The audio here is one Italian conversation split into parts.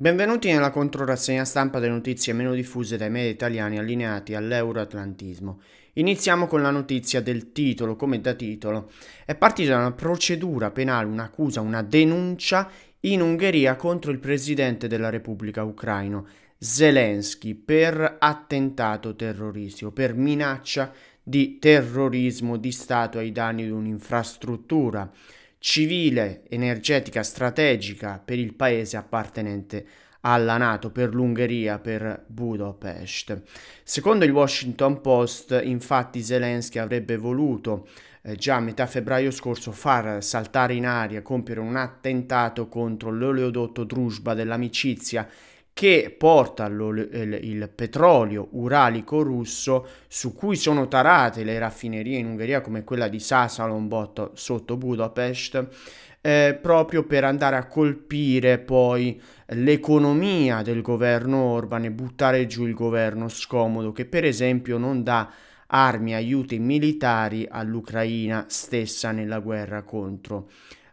Benvenuti nella controrassegna stampa delle notizie meno diffuse dai media italiani allineati all'euroatlantismo. Iniziamo con la notizia del titolo, come da titolo. È partita una procedura penale, un'accusa, una denuncia in Ungheria contro il presidente della Repubblica Ucraino, Zelensky, per attentato terroristico, per minaccia di terrorismo di Stato ai danni di un'infrastruttura civile, energetica, strategica per il paese appartenente alla Nato, per l'Ungheria, per Budapest. Secondo il Washington Post, infatti, Zelensky avrebbe voluto eh, già a metà febbraio scorso far saltare in aria, compiere un attentato contro l'oleodotto Druzhba dell'amicizia che porta il petrolio uralico russo su cui sono tarate le raffinerie in Ungheria come quella di Sasalonbot sotto Budapest eh, proprio per andare a colpire poi l'economia del governo Orban e buttare giù il governo scomodo che per esempio non dà armi, aiuti militari all'Ucraina stessa nella guerra contro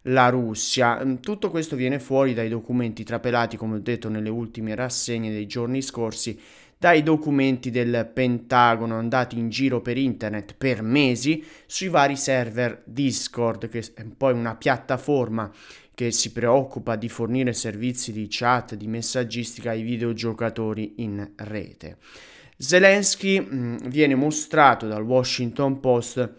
la Russia. Mm, tutto questo viene fuori dai documenti trapelati, come ho detto nelle ultime rassegne dei giorni scorsi, dai documenti del Pentagono andati in giro per internet per mesi sui vari server Discord, che è poi una piattaforma che si preoccupa di fornire servizi di chat, di messaggistica ai videogiocatori in rete. Zelensky mh, mm, viene mostrato dal Washington Post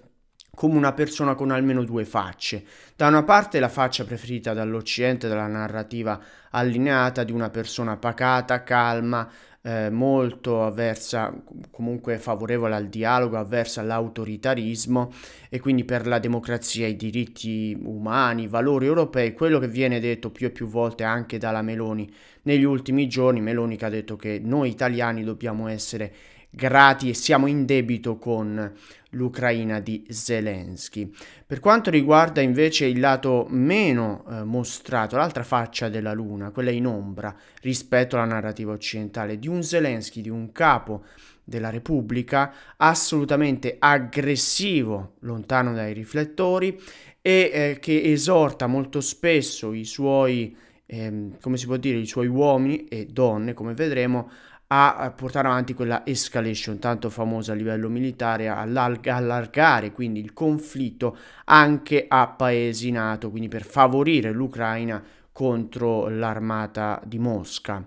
come una persona con almeno due facce. Da una parte la faccia preferita dall'Occidente dalla narrativa allineata di una persona pacata, calma, eh, molto avversa, comunque favorevole al dialogo, avversa all'autoritarismo e quindi per la democrazia, i diritti umani, i valori europei, quello che viene detto più e più volte anche dalla Meloni negli ultimi giorni, Meloni che ha detto che noi italiani dobbiamo essere grati e siamo in debito con l'Ucraina di Zelensky. Per quanto riguarda invece il lato meno eh, mostrato, l'altra faccia della luna, quella in ombra rispetto alla narrativa occidentale di un Zelensky, di un capo della Repubblica, assolutamente aggressivo, lontano dai riflettori e eh, che esorta molto spesso i suoi, ehm, come si può dire, i suoi uomini e donne, come vedremo, a portare avanti quella escalation tanto famosa a livello militare, allargare quindi il conflitto anche a paesi NATO, quindi per favorire l'Ucraina contro l'armata di Mosca.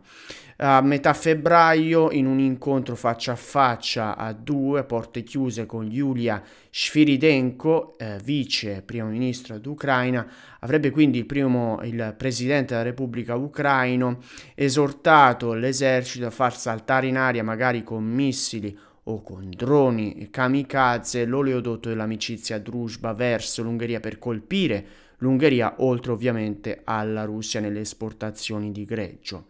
A metà febbraio, in un incontro faccia a faccia a due porte chiuse con Yulia Sfiridenko, eh, vice primo ministro d'Ucraina, avrebbe quindi il, primo, il presidente della Repubblica Ucraino esortato l'esercito a far saltare in aria, magari con missili o con droni kamikaze l'oleodotto dell'amicizia Druzhba verso l'Ungheria per colpire l'Ungheria, oltre ovviamente alla Russia nelle esportazioni di greggio.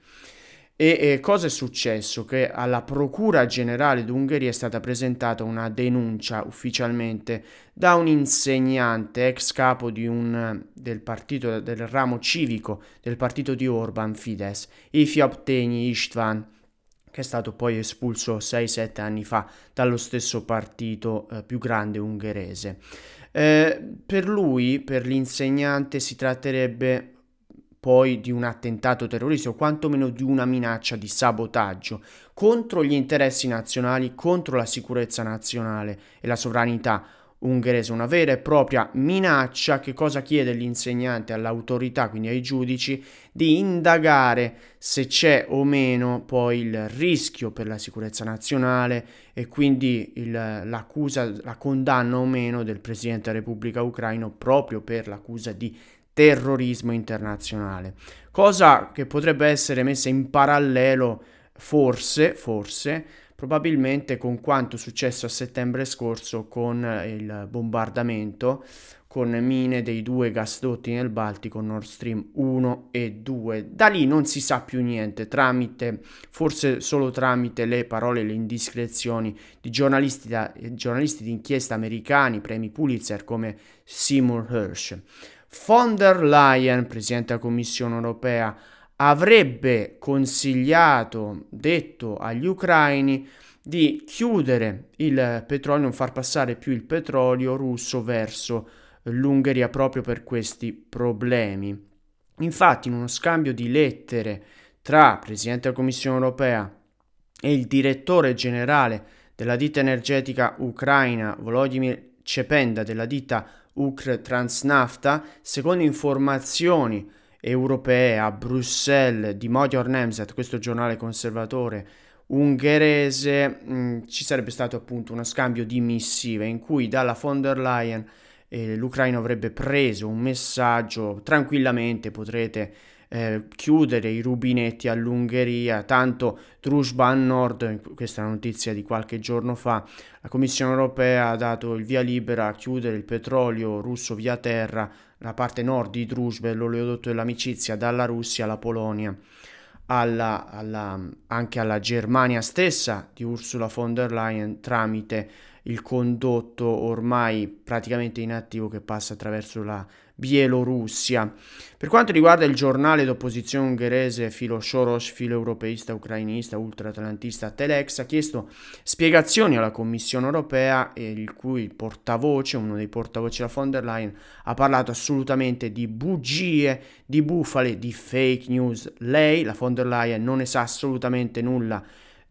E eh, cosa è successo? Che alla Procura Generale d'Ungheria è stata presentata una denuncia ufficialmente da un insegnante, ex capo un, del partito del ramo civico del partito di Orban Fidesz, Ifjabteni Istvan che è stato poi espulso 6-7 anni fa dallo stesso partito eh, più grande ungherese. Eh, per lui, per l'insegnante, si tratterebbe poi di un attentato terroristico, quantomeno di una minaccia di sabotaggio contro gli interessi nazionali, contro la sicurezza nazionale e la sovranità ungherese, una vera e propria minaccia che cosa chiede l'insegnante all'autorità, quindi ai giudici, di indagare se c'è o meno poi il rischio per la sicurezza nazionale e quindi il, l'accusa, la condanna o meno del Presidente della Repubblica Ucraino proprio per l'accusa di terrorismo internazionale, cosa che potrebbe essere messa in parallelo forse, forse, probabilmente con quanto successo a settembre scorso con eh, il bombardamento con mine dei due gasdotti nel Baltico Nord Stream 1 e 2. Da lì non si sa più niente, tramite, forse solo tramite le parole e le indiscrezioni di giornalisti, da, giornalisti d'inchiesta americani, premi Pulitzer come Seymour Hirsch. Von der Leyen, Presidente della Commissione europea, avrebbe consigliato, detto agli ucraini, di chiudere il petrolio, non far passare più il petrolio russo verso l'Ungheria proprio per questi problemi. Infatti, in uno scambio di lettere tra Presidente della Commissione europea e il direttore generale della ditta energetica ucraina Volodymyr Cependa della ditta Ukr Transnafta, secondo informazioni europee, a Bruxelles, di Magyar Nemzet, questo giornale conservatore ungherese, mh, mm, ci sarebbe stato appunto uno scambio di missive in cui dalla von der Leyen eh, l'Ucraina avrebbe preso un messaggio tranquillamente potrete eh, chiudere i rubinetti all'Ungheria, tanto Druzhban Nord, questa è una notizia di qualche giorno fa, la Commissione europea ha dato il via libera a chiudere il petrolio russo via terra la parte nord di Druzhbe, l'oleodotto dell'amicizia, dalla Russia alla Polonia, alla, alla, anche alla Germania stessa di Ursula von der Leyen tramite il condotto ormai praticamente inattivo che passa attraverso la Bielorussia. Per quanto riguarda il giornale d'opposizione ungherese filo Soros, filo europeista, ucrainista, ultraatlantista Telex, ha chiesto spiegazioni alla Commissione europea, il cui portavoce, uno dei portavoci della von der Leyen, ha parlato assolutamente di bugie, di bufale, di fake news. Lei, la von der Leyen, non ne sa assolutamente nulla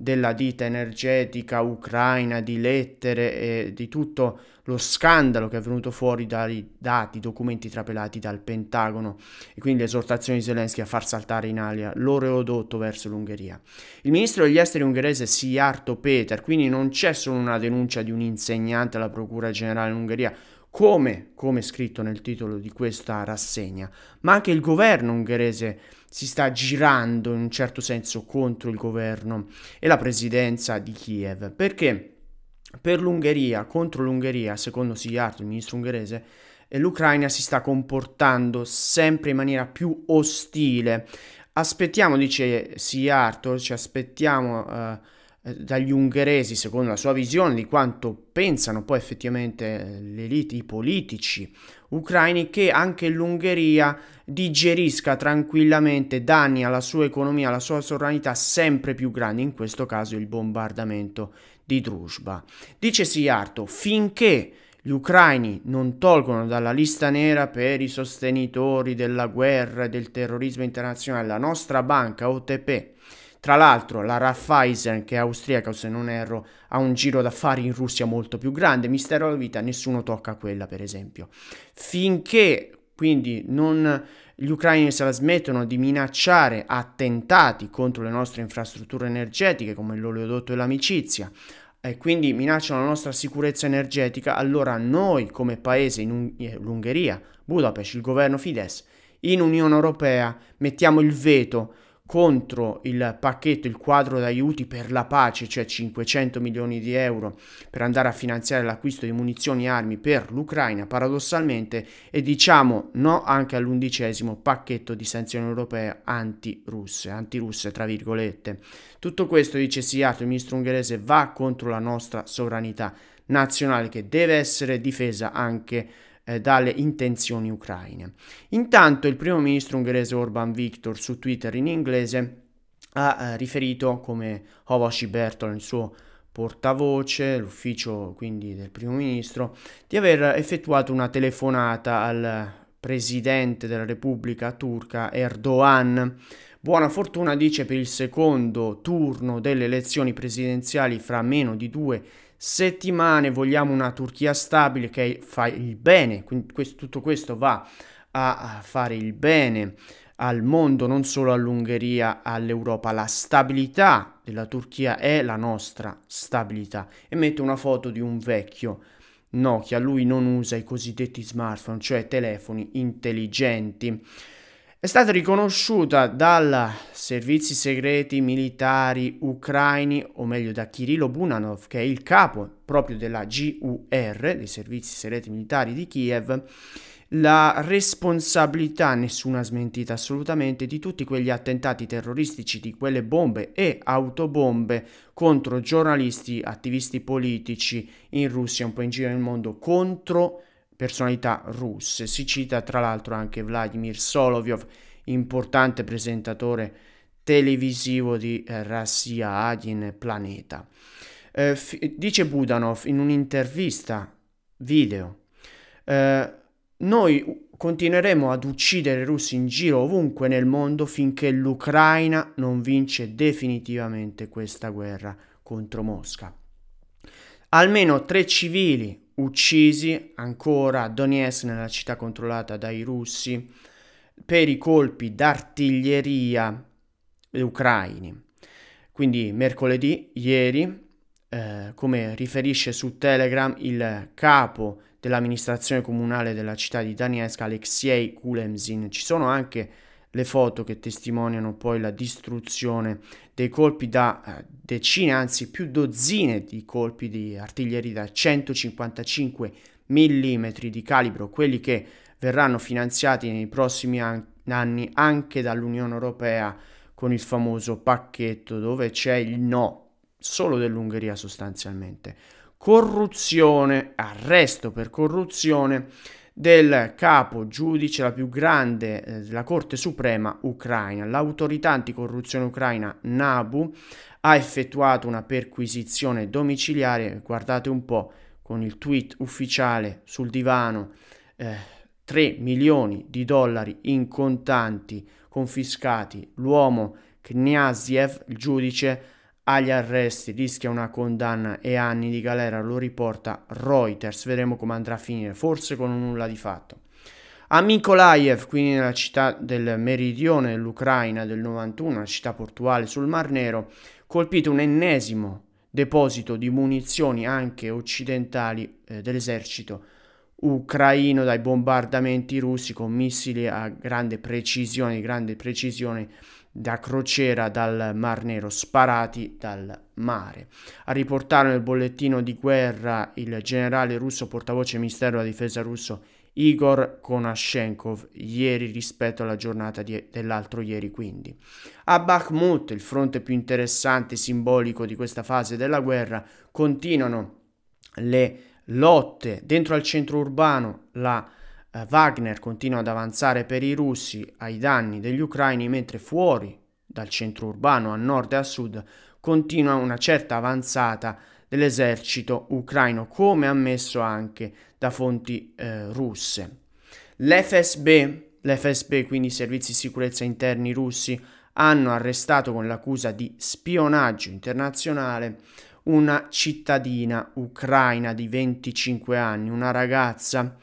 della ditta energetica ucraina, di lettere e di tutto lo scandalo che è venuto fuori dai dati, documenti trapelati dal Pentagono e quindi le esortazioni di Zelensky a far saltare in aria l'oreodotto verso l'Ungheria. Il ministro degli esteri ungherese Siarto Peter, quindi non c'è solo una denuncia di un insegnante alla Procura Generale in Ungheria, come, come scritto nel titolo di questa rassegna, ma anche il governo ungherese si sta girando in un certo senso contro il governo e la presidenza di Kiev. Perché per l'Ungheria, contro l'Ungheria, secondo Sijarto, il ministro ungherese, l'Ucraina si sta comportando sempre in maniera più ostile. Aspettiamo, dice Sijarto, ci aspettiamo... Eh, dagli ungheresi, secondo la sua visione di quanto pensano poi effettivamente le elite, i politici ucraini, che anche l'Ungheria digerisca tranquillamente danni alla sua economia, alla sua sovranità sempre più grandi, in questo caso il bombardamento di Druzhba. Dice Siarto, finché gli ucraini non tolgono dalla lista nera per i sostenitori della guerra e del terrorismo internazionale la nostra banca OTP. Tra l'altro la Raiffeisen, che è austriaca se non erro, ha un giro d'affari in Russia molto più grande, mistero alla vita, nessuno tocca quella per esempio. Finché quindi non, gli ucraini se la smettono di minacciare attentati contro le nostre infrastrutture energetiche come l'oleodotto e l'amicizia e quindi minacciano la nostra sicurezza energetica, allora noi come paese in eh, l'Ungheria, Budapest, il governo Fidesz, in Unione Europea mettiamo il veto contro il pacchetto, il quadro d'aiuti per la pace, cioè 500 milioni di euro per andare a finanziare l'acquisto di munizioni e armi per l'Ucraina, paradossalmente, e diciamo no anche all'undicesimo pacchetto di sanzioni europee antirusse, antirusse tra virgolette. Tutto questo, dice Siato, il ministro ungherese, va contro la nostra sovranità nazionale che deve essere difesa anche da eh, dalle intenzioni ucraine. Intanto il primo ministro ungherese Orban Viktor su Twitter in inglese ha eh, riferito come Ovashi Bertol, il suo portavoce, l'ufficio quindi del primo ministro, di aver effettuato una telefonata al presidente della Repubblica turca Erdogan. Buona fortuna dice per il secondo turno delle elezioni presidenziali fra meno di due settimane, vogliamo una Turchia stabile che fa il bene, quindi questo, tutto questo va a fare il bene al mondo, non solo all'Ungheria, all'Europa. La stabilità della Turchia è la nostra stabilità. E metto una foto di un vecchio Nokia, lui non usa i cosiddetti smartphone, cioè telefoni intelligenti. È stata riconosciuta dai servizi segreti militari ucraini, o meglio da Kirilo Bunanov, che è il capo proprio della GUR, dei servizi segreti militari di Kiev, la responsabilità, nessuna smentita assolutamente, di tutti quegli attentati terroristici, di quelle bombe e autobombe contro giornalisti, attivisti politici in Russia, un po' in giro nel mondo, contro personalità russe. Si cita tra l'altro anche Vladimir Solovyov, importante presentatore televisivo di eh, Rassia Agin Planeta. Eh, dice Budanov in un'intervista video, eh, noi continueremo ad uccidere i russi in giro ovunque nel mondo finché l'Ucraina non vince definitivamente questa guerra contro Mosca. Almeno tre civili uccisi ancora a Donetsk, nella città controllata dai russi, per i colpi d'artiglieria ucraini. Quindi mercoledì, ieri, eh, come riferisce su Telegram il capo dell'amministrazione comunale della città di Donetsk, Alexei Kulemzin, ci sono anche le foto che testimoniano poi la distruzione dei colpi da eh, decine, anzi più dozzine di colpi di artiglieria da 155 mm di calibro, quelli che verranno finanziati nei prossimi an anni anche dall'Unione Europea con il famoso pacchetto dove c'è il no solo dell'Ungheria sostanzialmente. Corruzione, arresto per corruzione del capo giudice la più grande eh, della Corte Suprema ucraina. L'autorità anticorruzione ucraina NABU ha effettuato una perquisizione domiciliare, guardate un po', con il tweet ufficiale sul divano, eh, 3 milioni di dollari in contanti confiscati. L'uomo Kniaziev, il giudice, agli arresti, rischia una condanna e anni di galera, lo riporta Reuters, vedremo come andrà a finire, forse con un nulla di fatto. A Mykolaiv, quindi nella città del meridione dell'Ucraina del 91, una città portuale sul Mar Nero, colpito un ennesimo deposito di munizioni anche occidentali eh, dell'esercito ucraino dai bombardamenti russi con missili a grande precisione, grande precisione da crociera dal Mar Nero, sparati dal mare. A riportare nel bollettino di guerra il generale russo portavoce Ministero della Difesa russo Igor Konashenkov ieri rispetto alla giornata di, dell'altro ieri quindi. A Bakhmut, il fronte più interessante e simbolico di questa fase della guerra, continuano le lotte dentro al centro urbano, la eh, Wagner continua ad avanzare per i russi ai danni degli ucraini, mentre fuori dal centro urbano a nord e a sud continua una certa avanzata dell'esercito ucraino, come ammesso anche da fonti eh, russe. L'FSB, l'FSB, quindi i servizi di sicurezza interni russi, hanno arrestato con l'accusa di spionaggio internazionale una cittadina ucraina di 25 anni, una ragazza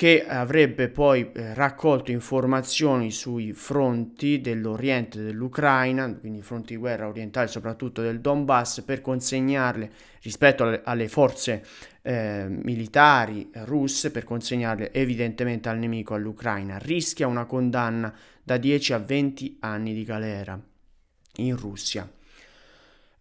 che avrebbe poi eh, raccolto informazioni sui fronti dell'Oriente dell'Ucraina, quindi fronti di guerra orientali soprattutto del Donbass, per consegnarle rispetto alle, alle forze eh, militari russe, per consegnarle evidentemente al nemico all'Ucraina. Rischia una condanna da 10 a 20 anni di galera in Russia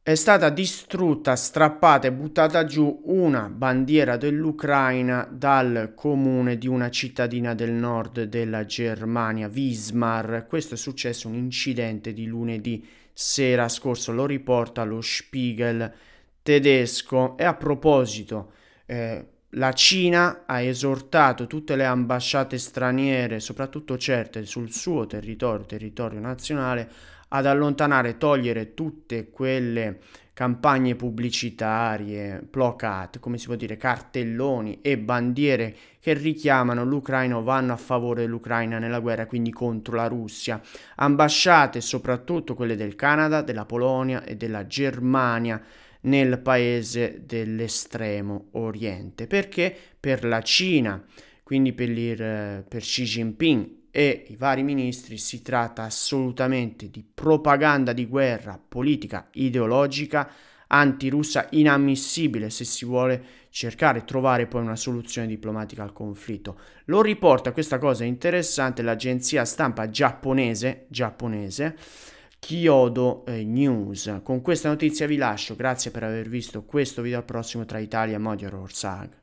è stata distrutta, strappata e buttata giù una bandiera dell'Ucraina dal comune di una cittadina del nord della Germania, Wismar. Questo è successo un incidente di lunedì sera scorso, lo riporta lo Spiegel tedesco. E a proposito, eh, la Cina ha esortato tutte le ambasciate straniere, soprattutto certe sul suo territorio, territorio nazionale, ad allontanare, togliere tutte quelle campagne pubblicitarie, placard, come si può dire, cartelloni e bandiere che richiamano l'Ucraina o vanno a favore dell'Ucraina nella guerra, quindi contro la Russia. Ambasciate, soprattutto quelle del Canada, della Polonia e della Germania, nel paese dell'estremo oriente, perché per la Cina, quindi per, il, eh, per Xi Jinping e i vari ministri si tratta assolutamente di propaganda di guerra politica ideologica antirussa inammissibile se si vuole cercare e trovare poi una soluzione diplomatica al conflitto. Lo riporta questa cosa interessante l'agenzia stampa giapponese, giapponese Chiodo eh, News. Con questa notizia vi lascio, grazie per aver visto questo video, al prossimo tra Italia e Magyar Ország.